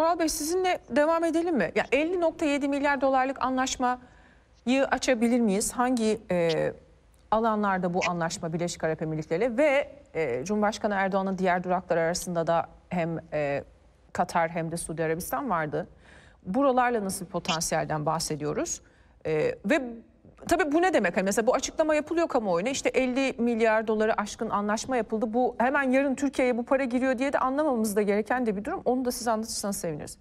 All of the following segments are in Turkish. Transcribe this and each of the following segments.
Oral Bey sizinle devam edelim mi? Ya 50.7 milyar dolarlık anlaşmayı açabilir miyiz? Hangi e, alanlarda bu anlaşma Birleşik Arap Emirlikleri ve e, Cumhurbaşkanı Erdoğan'ın diğer duraklar arasında da hem e, Katar hem de Suudi Arabistan vardı. Buralarla nasıl potansiyelden bahsediyoruz? E, ve tabii bu ne demek? Hani mesela bu açıklama yapılıyor kamuoyuna. İşte 50 milyar doları aşkın anlaşma yapıldı. Bu hemen yarın Türkiye'ye bu para giriyor diye de anlamamız da gereken de bir durum. Onu da siz anlatırsanız seviniriz.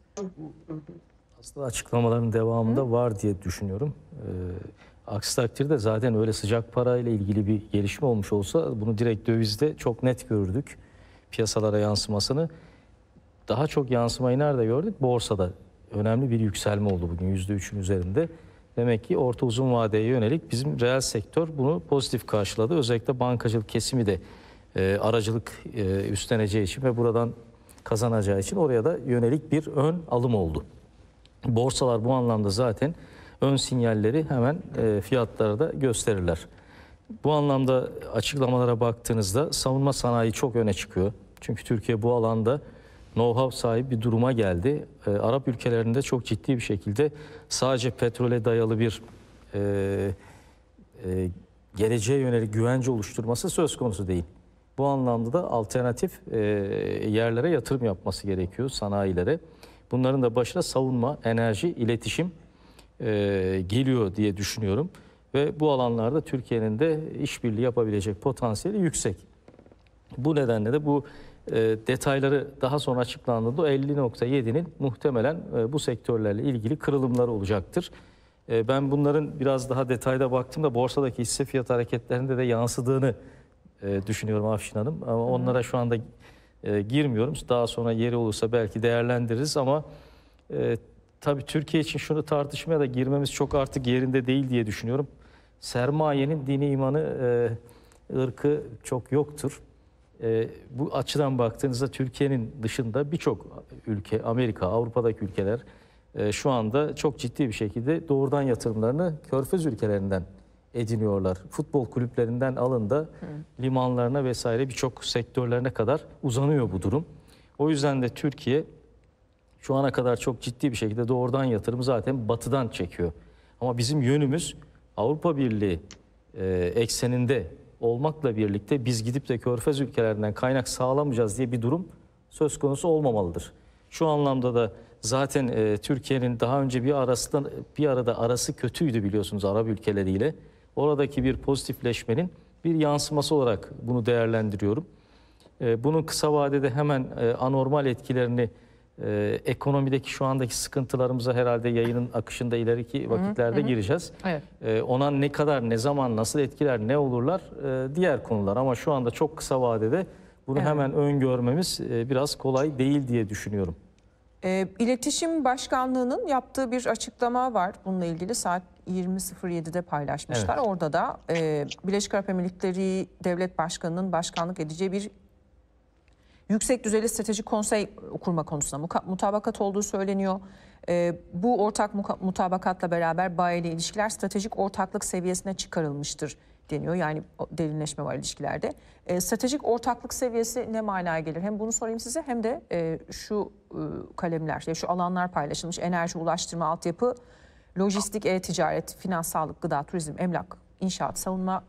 Aslında açıklamaların devamında Hı? var diye düşünüyorum. Ee, aksi takdirde zaten öyle sıcak parayla ilgili bir gelişme olmuş olsa bunu direkt dövizde çok net görürdük. Piyasalara yansımasını. Daha çok yansımayı nerede gördük? Borsada önemli bir yükselme oldu bugün %3'ün üzerinde. Demek ki orta uzun vadeye yönelik bizim reel sektör bunu pozitif karşıladı. Özellikle bankacılık kesimi de e, aracılık e, üstleneceği için ve buradan kazanacağı için oraya da yönelik bir ön alım oldu. Borsalar bu anlamda zaten ön sinyalleri hemen e, fiyatlara da gösterirler. Bu anlamda açıklamalara baktığınızda savunma sanayi çok öne çıkıyor. Çünkü Türkiye bu alanda know-how sahibi bir duruma geldi. E, Arap ülkelerinde çok ciddi bir şekilde sadece petrole dayalı bir e, e, geleceğe yönelik güvence oluşturması söz konusu değil. Bu anlamda da alternatif e, yerlere yatırım yapması gerekiyor sanayilere. Bunların da başına savunma, enerji, iletişim e, geliyor diye düşünüyorum. Ve bu alanlarda Türkiye'nin de işbirliği yapabilecek potansiyeli yüksek. Bu nedenle de bu ee, detayları daha sonra açıklandığında 50.7'nin muhtemelen e, bu sektörlerle ilgili kırılımları olacaktır. Ee, ben bunların biraz daha detayda baktığımda borsadaki hisse fiyat hareketlerinde de yansıdığını e, düşünüyorum Afşin Hanım. Ama onlara şu anda e, girmiyorum. Daha sonra yeri olursa belki değerlendiririz ama tabii Türkiye için şunu tartışmaya da girmemiz çok artık yerinde değil diye düşünüyorum. Sermayenin dini imanı ırkı çok yoktur. E, bu açıdan baktığınızda Türkiye'nin dışında birçok ülke, Amerika, Avrupa'daki ülkeler e, şu anda çok ciddi bir şekilde doğrudan yatırımlarını körfez ülkelerinden ediniyorlar. Futbol kulüplerinden alın da Hı. limanlarına vesaire birçok sektörlerine kadar uzanıyor bu durum. O yüzden de Türkiye şu ana kadar çok ciddi bir şekilde doğrudan yatırım zaten batıdan çekiyor. Ama bizim yönümüz Avrupa Birliği e, ekseninde olmakla birlikte biz gidip de körfez ülkelerinden kaynak sağlamayacağız diye bir durum söz konusu olmamalıdır. Şu anlamda da zaten e, Türkiye'nin daha önce bir arasında bir arada arası kötüydü biliyorsunuz Arap ülkeleriyle. Oradaki bir pozitifleşmenin bir yansıması olarak bunu değerlendiriyorum. E, bunun kısa vadede hemen e, anormal etkilerini e, ekonomideki şu andaki sıkıntılarımıza herhalde yayının akışında ileriki vakitlerde hı hı. gireceğiz. Evet. E, ona ne kadar, ne zaman, nasıl etkiler, ne olurlar e, diğer konular. Ama şu anda çok kısa vadede bunu evet. hemen öngörmemiz e, biraz kolay değil diye düşünüyorum. E, İletişim Başkanlığı'nın yaptığı bir açıklama var. Bununla ilgili saat 20.07'de paylaşmışlar. Evet. Orada da e, Birleşik Arap Emirlikleri Devlet Başkanı'nın başkanlık edeceği bir Yüksek düzeyli stratejik konsey kurma konusunda mutabakat olduğu söyleniyor. E, bu ortak mutabakatla beraber bayi ile ilişkiler stratejik ortaklık seviyesine çıkarılmıştır deniyor. Yani derinleşme var ilişkilerde. E, stratejik ortaklık seviyesi ne manaya gelir? Hem bunu sorayım size hem de e, şu e, kalemler, ya şu alanlar paylaşılmış. Enerji, ulaştırma, altyapı, lojistik, e-ticaret, finans, sağlık, gıda, turizm, emlak, inşaat, savunma,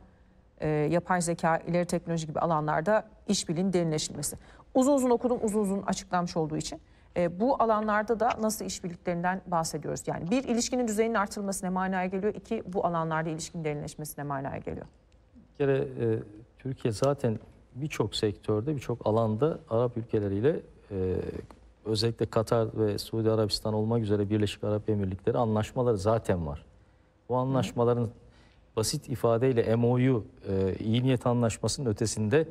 e, yapay zeka, ileri teknoloji gibi alanlarda işbirliğinin derinleşilmesi. Uzun uzun okudum, uzun uzun açıklanmış olduğu için. E, bu alanlarda da nasıl işbirliklerinden bahsediyoruz? Yani bir, ilişkinin düzeyinin artırılması ne manaya geliyor? İki, bu alanlarda ilişkinin derinleşmesi ne manaya geliyor? Bir kere e, Türkiye zaten birçok sektörde, birçok alanda Arap ülkeleriyle e, özellikle Katar ve Suudi Arabistan olmak üzere Birleşik Arap Emirlikleri anlaşmaları zaten var. Bu anlaşmaların Hı basit ifadeyle MOU, e, iyi niyet anlaşmasının ötesinde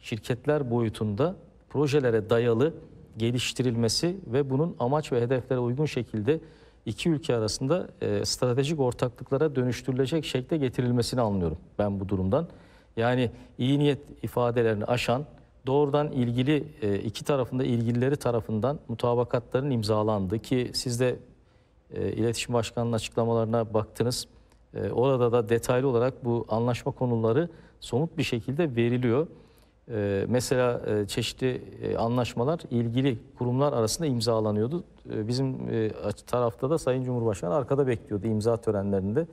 şirketler boyutunda projelere dayalı geliştirilmesi ve bunun amaç ve hedeflere uygun şekilde iki ülke arasında e, stratejik ortaklıklara dönüştürülecek şekilde getirilmesini anlıyorum ben bu durumdan. Yani iyi niyet ifadelerini aşan, doğrudan ilgili e, iki tarafında ilgilileri tarafından mutabakatların imzalandı ki siz de e, iletişim başkanının açıklamalarına baktınız. E, orada da detaylı olarak bu anlaşma konuları somut bir şekilde veriliyor. E, mesela e, çeşitli e, anlaşmalar ilgili kurumlar arasında imzalanıyordu. E, bizim e, tarafta da Sayın Cumhurbaşkanı arkada bekliyordu imza törenlerinde.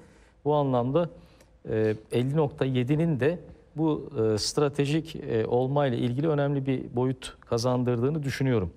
Bu anlamda e, 50.7'nin de bu e, stratejik e, olmayla ilgili önemli bir boyut kazandırdığını düşünüyorum.